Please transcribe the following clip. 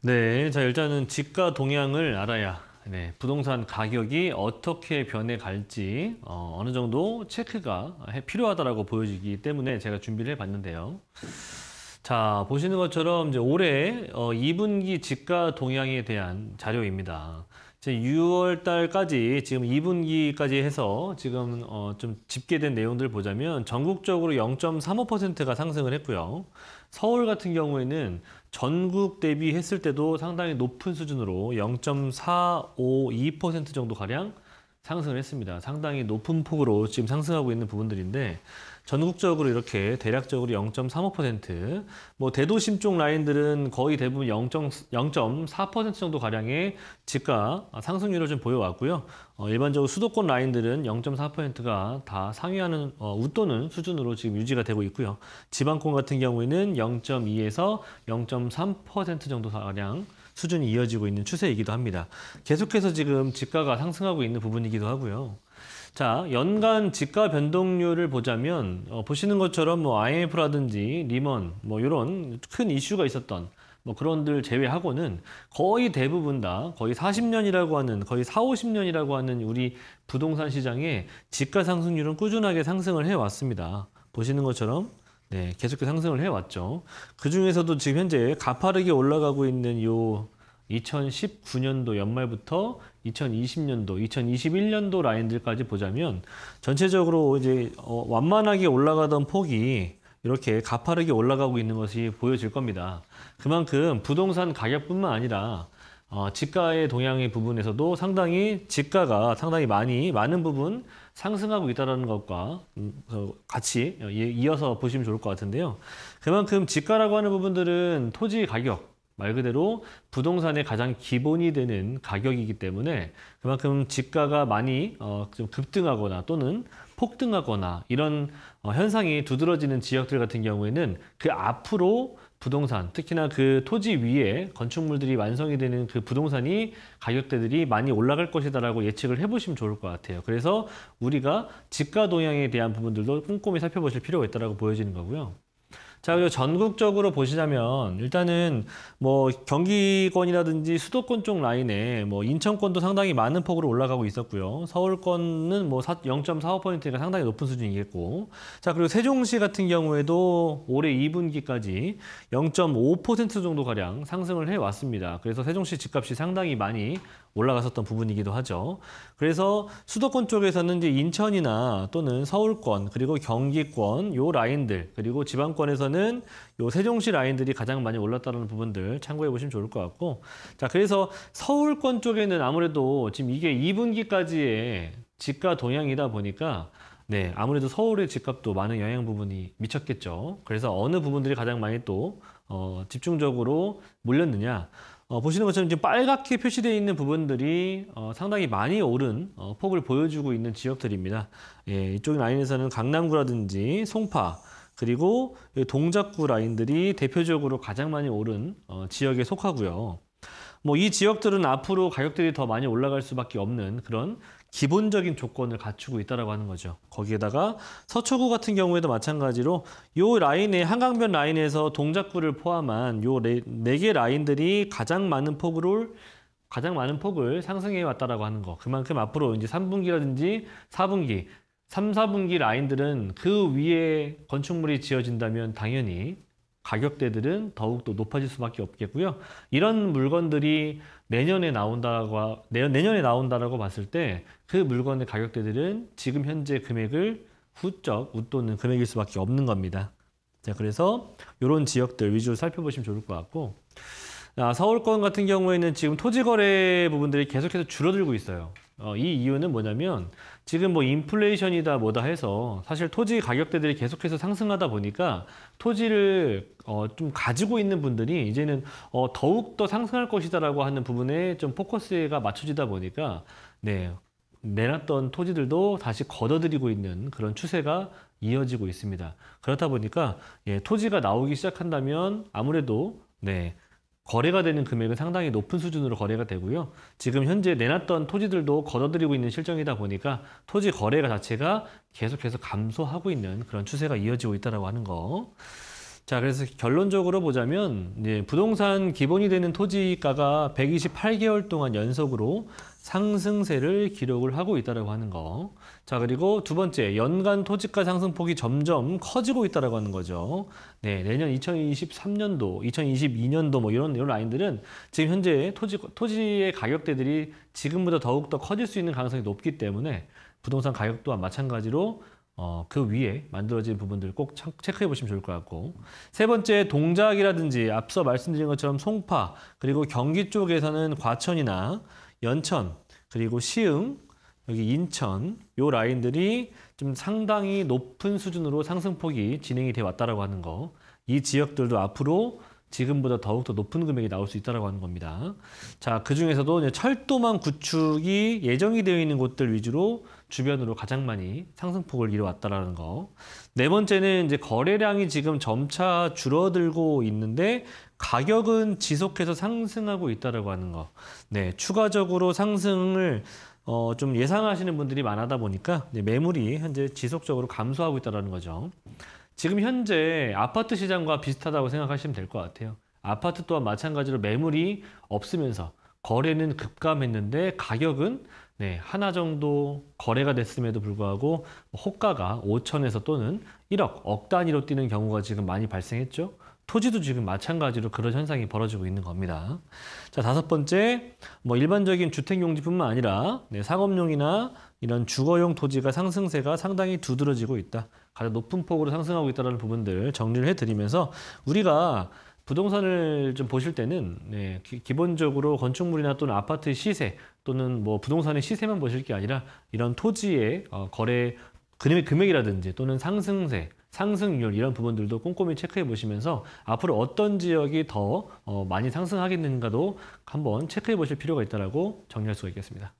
네, 자 일단은 집가 동향을 알아야 네, 부동산 가격이 어떻게 변해갈지 어, 어느 정도 체크가 필요하다고 보여지기 때문에 제가 준비를 해봤는데요. 자 보시는 것처럼 이제 올해 어, 2분기 집가 동향에 대한 자료입니다. 6월 달까지 지금 2분기까지 해서 지금 어좀 집계된 내용들 보자면 전국적으로 0.35%가 상승을 했고요. 서울 같은 경우에는 전국 대비했을 때도 상당히 높은 수준으로 0.452% 정도 가량 상승을 했습니다. 상당히 높은 폭으로 지금 상승하고 있는 부분들인데 전국적으로 이렇게 대략적으로 0.35%, 뭐 대도심 쪽 라인들은 거의 대부분 0.4% 정도 가량의 집값 아, 상승률을 좀 보여왔고요. 어, 일반적으로 수도권 라인들은 0.4%가 다상위하는 어, 웃도는 수준으로 지금 유지가 되고 있고요. 지방권 같은 경우에는 0.2에서 0.3% 정도 가량 수준이 이어지고 있는 추세이기도 합니다. 계속해서 지금 집가가 상승하고 있는 부분이기도 하고요. 자, 연간 지가 변동률을 보자면 어, 보시는 것처럼 뭐 IMF라든지 리먼 뭐 이런 큰 이슈가 있었던 뭐 그런들 제외하고는 거의 대부분 다 거의 40년이라고 하는 거의 4, 50년이라고 하는 우리 부동산 시장의 지가 상승률은 꾸준하게 상승을 해왔습니다. 보시는 것처럼 네, 계속해서 상승을 해왔죠. 그 중에서도 지금 현재 가파르게 올라가고 있는 요 2019년도 연말부터 2020년도, 2021년도 라인들까지 보자면 전체적으로 이제 어, 완만하게 올라가던 폭이 이렇게 가파르게 올라가고 있는 것이 보여질 겁니다. 그만큼 부동산 가격뿐만 아니라 어, 집가의 동향의 부분에서도 상당히 집가가 상당히 많이 많은 부분 상승하고 있다는 것과 음, 어, 같이 이어서 보시면 좋을 것 같은데요. 그만큼 집가라고 하는 부분들은 토지 가격, 말 그대로 부동산의 가장 기본이 되는 가격이기 때문에 그만큼 집가가 많이 어, 좀 급등하거나 또는 폭등하거나 이런 어, 현상이 두드러지는 지역들 같은 경우에는 그 앞으로 부동산, 특히나 그 토지 위에 건축물들이 완성이 되는 그 부동산이 가격대들이 많이 올라갈 것이다라고 예측을 해보시면 좋을 것 같아요. 그래서 우리가 집가 동향에 대한 부분들도 꼼꼼히 살펴보실 필요가 있다고 보여지는 거고요. 자, 그리고 전국적으로 보시자면 일단은 뭐 경기권이라든지 수도권 쪽 라인에 뭐 인천권도 상당히 많은 폭으로 올라가고 있었고요. 서울권은 뭐 0.45%니까 상당히 높은 수준이겠고. 자, 그리고 세종시 같은 경우에도 올해 2분기까지 0.5% 정도 가량 상승을 해 왔습니다. 그래서 세종시 집값이 상당히 많이 올라갔었던 부분이기도 하죠. 그래서 수도권 쪽에서는 이제 인천이나 또는 서울권 그리고 경기권 요 라인들 그리고 지방권에서는 요 세종시 라인들이 가장 많이 올랐다는 부분들 참고해 보시면 좋을 것 같고 자 그래서 서울권 쪽에는 아무래도 지금 이게 2분기까지의 집가 동향이다 보니까 네, 아무래도 서울의 집값도 많은 영향 부분이 미쳤겠죠. 그래서 어느 부분들이 가장 많이 또 어, 집중적으로 몰렸느냐. 어, 보시는 것처럼 지금 빨갛게 표시되어 있는 부분들이 어, 상당히 많이 오른 어, 폭을 보여주고 있는 지역들입니다. 예, 이쪽 라인에서는 강남구라든지 송파 그리고 동작구 라인들이 대표적으로 가장 많이 오른 어, 지역에 속하고요. 뭐이 지역들은 앞으로 가격들이 더 많이 올라갈 수밖에 없는 그런 기본적인 조건을 갖추고 있다라고 하는 거죠. 거기에다가 서초구 같은 경우에도 마찬가지로 요 라인에 한강변 라인에서 동작구를 포함한 요네개 네 라인들이 가장 많은 폭으로 가장 많은 폭을 상승해 왔다라고 하는 거. 그만큼 앞으로 이제 3분기라든지 4분기, 3, 4분기 라인들은 그 위에 건축물이 지어진다면 당연히 가격대들은 더욱더 높아질 수밖에 없겠고요. 이런 물건들이 내년에 나온다고 내년에 나온다라고 봤을 때 그 물건의 가격대들은 지금 현재 금액을 후쩍 웃도는 금액일 수밖에 없는 겁니다. 자, 그래서 이런 지역들 위주로 살펴보시면 좋을 것 같고 아, 서울권 같은 경우에는 지금 토지거래 부분들이 계속해서 줄어들고 있어요. 어, 이 이유는 뭐냐면 지금 뭐 인플레이션이다 뭐다 해서 사실 토지 가격대들이 계속해서 상승하다 보니까 토지를 어, 좀 가지고 있는 분들이 이제는 어, 더욱 더 상승할 것이다라고 하는 부분에 좀 포커스가 맞춰지다 보니까 네 내놨던 토지들도 다시 걷어들이고 있는 그런 추세가 이어지고 있습니다. 그렇다 보니까 예, 토지가 나오기 시작한다면 아무래도 네 거래가 되는 금액은 상당히 높은 수준으로 거래가 되고요. 지금 현재 내놨던 토지들도 걷어들이고 있는 실정이다 보니까 토지 거래가 자체가 계속해서 감소하고 있는 그런 추세가 이어지고 있다고 하는 거. 자, 그래서 결론적으로 보자면 예, 부동산 기본이 되는 토지가가 128개월 동안 연속으로 상승세를 기록을 하고 있다라고 하는 거. 자, 그리고 두 번째, 연간 토지가 상승폭이 점점 커지고 있다라고 하는 거죠. 네, 내년 2023년도, 2022년도 뭐 이런 이런 라인들은 지금 현재 토지 토지의 가격대들이 지금보다 더욱 더 커질 수 있는 가능성이 높기 때문에 부동산 가격 또한 마찬가지로 어, 그 위에 만들어진 부분들 꼭 체크해 보시면 좋을 것 같고 세 번째 동작이라든지 앞서 말씀드린 것처럼 송파 그리고 경기 쪽에서는 과천이나 연천 그리고 시흥 여기 인천 요 라인들이 좀 상당히 높은 수준으로 상승폭이 진행이 돼 왔다라고 하는 거 이 지역들도 앞으로 지금보다 더욱더 높은 금액이 나올 수 있다고 하는 겁니다. 자, 그 중에서도 철도망 구축이 예정이 되어 있는 곳들 위주로 주변으로 가장 많이 상승폭을 이뤄왔다라는 거. 네 번째는 이제 거래량이 지금 점차 줄어들고 있는데 가격은 지속해서 상승하고 있다라고 하는 거. 네, 추가적으로 상승을 어, 좀 예상하시는 분들이 많아다 보니까 매물이 현재 지속적으로 감소하고 있다는 거죠. 지금 현재 아파트 시장과 비슷하다고 생각하시면 될 것 같아요. 아파트 또한 마찬가지로 매물이 없으면서 거래는 급감했는데 가격은 네, 하나 정도 거래가 됐음에도 불구하고 호가가 5천에서 또는 1억, 억 단위로 뛰는 경우가 지금 많이 발생했죠. 토지도 지금 마찬가지로 그런 현상이 벌어지고 있는 겁니다. 자, 다섯 번째, 뭐 일반적인 주택용지뿐만 아니라 네, 상업용이나 이런 주거용 토지가 상승세가 상당히 두드러지고 있다. 가장 높은 폭으로 상승하고 있다는 부분들 정리를 해드리면서 우리가 부동산을 좀 보실 때는 네, 기, 본적으로 건축물이나 또는 아파트 시세 또는 뭐 부동산의 시세만 보실 게 아니라 이런 토지의 어, 거래 금액, 금액이라든지 또는 상승세 상승률 이런 부분들도 꼼꼼히 체크해 보시면서 앞으로 어떤 지역이 더 어, 많이 상승하겠는가도 한번 체크해 보실 필요가 있다고 정리할 수가 있겠습니다.